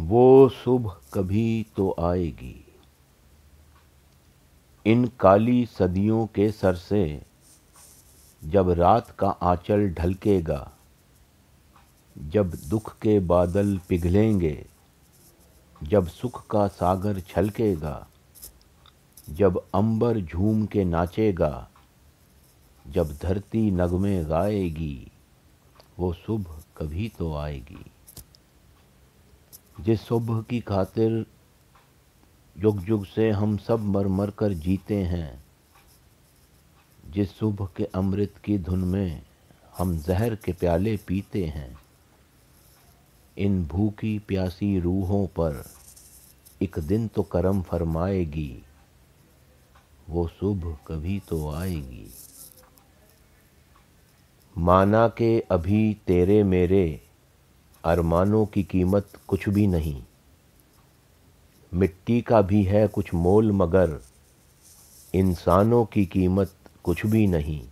वो सुबह कभी तो आएगी इन काली सदियों के सर से जब रात का आंचल ढलकेगा जब दुख के बादल पिघलेंगे जब सुख का सागर छलकेगा जब अंबर झूम के नाचेगा जब धरती नगमे गाएगी वो सुबह कभी तो आएगी जिस शुभ की खातिर युग युग से हम सब मर मर कर जीते हैं जिस शुभ के अमृत की धुन में हम जहर के प्याले पीते हैं इन भूखी प्यासी रूहों पर एक दिन तो करम फरमाएगी वो सुबह कभी तो आएगी माना के अभी तेरे मेरे अरमानों की कीमत कुछ भी नहीं मिट्टी का भी है कुछ मोल मगर इंसानों की कीमत कुछ भी नहीं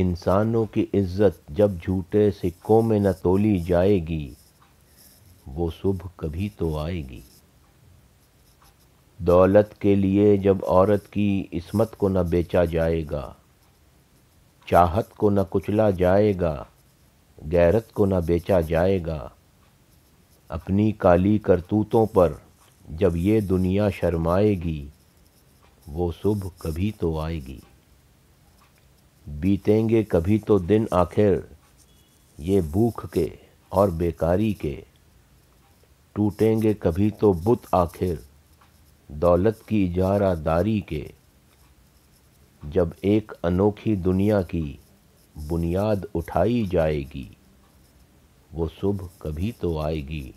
इंसानों की इज्जत जब झूठे सिक्कों में न तोली जाएगी वो सुबह कभी तो आएगी दौलत के लिए जब औरत की इसमत को न बेचा जाएगा चाहत को न कुचला जाएगा गैरत को न बेचा जाएगा अपनी काली करतूतों पर जब ये दुनिया शर्माएगी वो सुबह कभी तो आएगी बीतेंगे कभी तो दिन आखिर ये भूख के और बेकारी के टूटेंगे कभी तो बुत आखिर दौलत की इजारादारी के जब एक अनोखी दुनिया की बुनियाद उठाई जाएगी वो सुबह कभी तो आएगी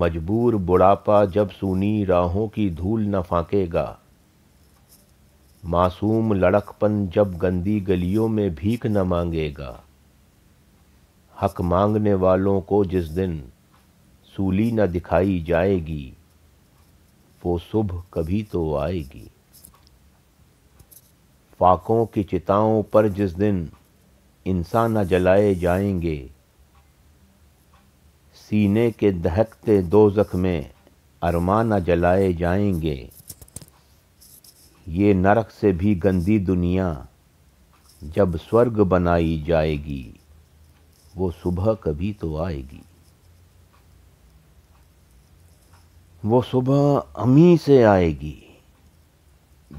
मजबूर बुढ़ापा जब सुनी राहों की धूल न फांकेगा मासूम लड़कपन जब गंदी गलियों में भीख न मांगेगा हक मांगने वालों को जिस दिन सूली न दिखाई जाएगी वो सुबह कभी तो आएगी फाकों की चिताओं पर जिस दिन इंसान न जलाए जाएंगे सीने के दहकते दो में अरमा न जलाए जाएंगे ये नरक से भी गंदी दुनिया जब स्वर्ग बनाई जाएगी वो सुबह कभी तो आएगी वो सुबह अमी से आएगी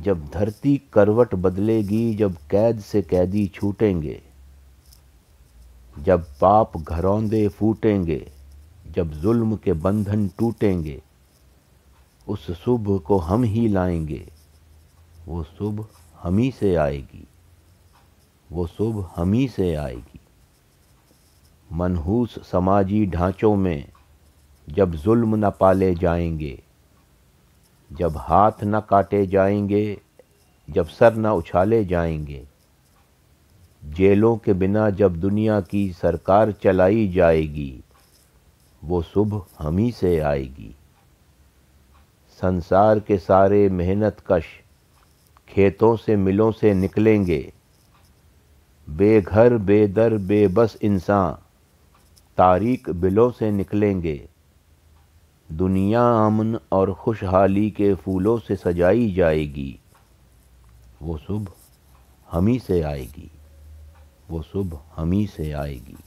जब धरती करवट बदलेगी जब कैद से कैदी छूटेंगे जब पाप घरौंदे फूटेंगे जब जुल्म के बंधन टूटेंगे उस सुबह को हम ही लाएंगे वो सुबह हम ही से आएगी वो सुबह हम ही से आएगी मनहूस समाजी ढांचों में जब जुल्म न पाले जाएंगे जब हाथ न काटे जाएंगे जब सर न उछाले जाएंगे जेलों के बिना जब दुनिया की सरकार चलाई जाएगी वो सुबह हम ही से आएगी संसार के सारे मेहनत कश खेतों से मिलों से निकलेंगे बेघर बेदर बेबस इंसान तारीख़ बिलों से निकलेंगे दुनिया अमन और खुशहाली के फूलों से सजाई जाएगी वो सुबह हम ही से आएगी वो सुबह हम ही से आएगी